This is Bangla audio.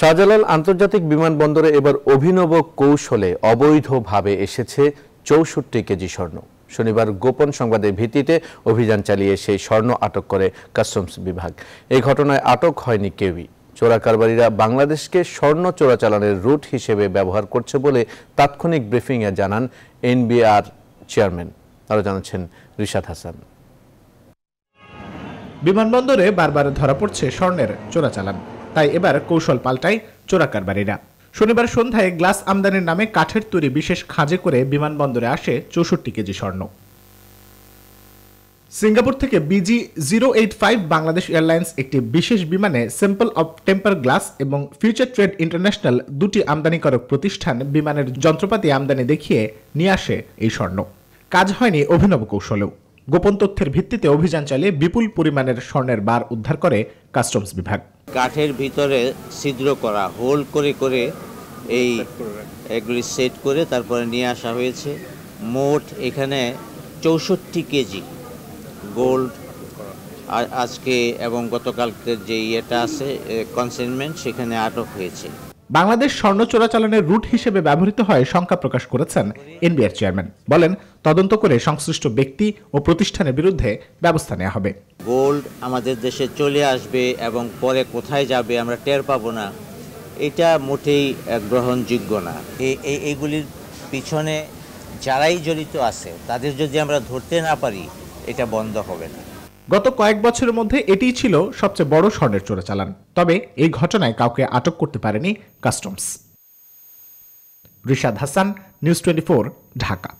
শাহজালাল আন্তর্জাতিক বিমানবন্দরে এবার অভিনব কৌশলে অবৈধভাবে এসেছে চৌষট্টি কেজি স্বর্ণ শনিবার গোপন সংবাদের ভিত্তিতে অভিযান চালিয়ে সেই স্বর্ণ আটক করে কাস্টমস বিভাগ এই ঘটনায় আটক হয়নি কেউই চোরাকারবারীরা বাংলাদেশকে স্বর্ণ চোরাচালানের রুট হিসেবে ব্যবহার করছে বলে তাৎক্ষণিক ব্রিফিংয়ে জানান এনবিআর চেয়ারম্যান আরও জানাচ্ছেন রিশাদ হাসান বিমানবন্দরে বারবার ধরা পড়ছে স্বর্ণের চোরাচালান তাই এবার কৌশল পাল্টায় চোরাকারবারীরা শনিবার সন্ধ্যায় গ্লাস আমদানির নামে কাঠের তৈরি বিশেষ খাঁজে করে বিমানবন্দরে আসে চৌষট্টি কেজি স্বর্ণ সিঙ্গাপুর থেকে BG zero eight five Bangladesh airlines একটি বিশেষ বিমানে স্যাম্পল অফ টেম্পার গ্লাস এবং ফিউচার ট্রেড ইন্টারন্যাশনাল দুটি আমদানিকারক প্রতিষ্ঠান বিমানের যন্ত্রপাতি আমদানি দেখিয়ে নিয়ে আসে এই স্বর্ণ কাজ হয়নি অভিনব কৌশলেও গোপন তথ্যের ভিত্তিতে অভিযান চালিয়ে বিপুল পরিমাণের স্বর্ণের বার উদ্ধার করে কাস্টমস বিভাগ কাঠের ভিতরে ছিদ্র করা হোল করে করে এই এগুলি সেট করে তারপরে নিয়ে আসা হয়েছে মোট এখানে চৌষট্টি কেজি গোল্ড আজকে এবং গতকালকে যে ইয়েটা আছে কনসেনমেন্ট সেখানে আটক হয়েছে বাংলাদেশ স্বর্ণ চোরাচালানের রুট হিসেবে ব্যবহৃত হয় শঙ্কা প্রকাশ করেছেন এনবিআর চেয়ারম্যান বলেন তদন্ত করে সংশ্লিষ্ট ব্যক্তি ও প্রতিষ্ঠানের বিরুদ্ধে ব্যবস্থা নেওয়া হবে গোল্ড আমাদের দেশে চলে আসবে এবং পরে কোথায় যাবে আমরা টের পাবো না এটা মোটেই গ্রহণযোগ্য না এইগুলির পিছনে যারাই জড়িত আছে তাদের যদি আমরা ধরতে না পারি এটা বন্ধ হবে না গত কয়েক বছরের মধ্যে এটিই ছিল সবচেয়ে বড় স্বর্ণের চোরাচালান তবে এই ঘটনায় কাউকে আটক করতে পারেনি customs Rishad Hasan news twenty Dhaka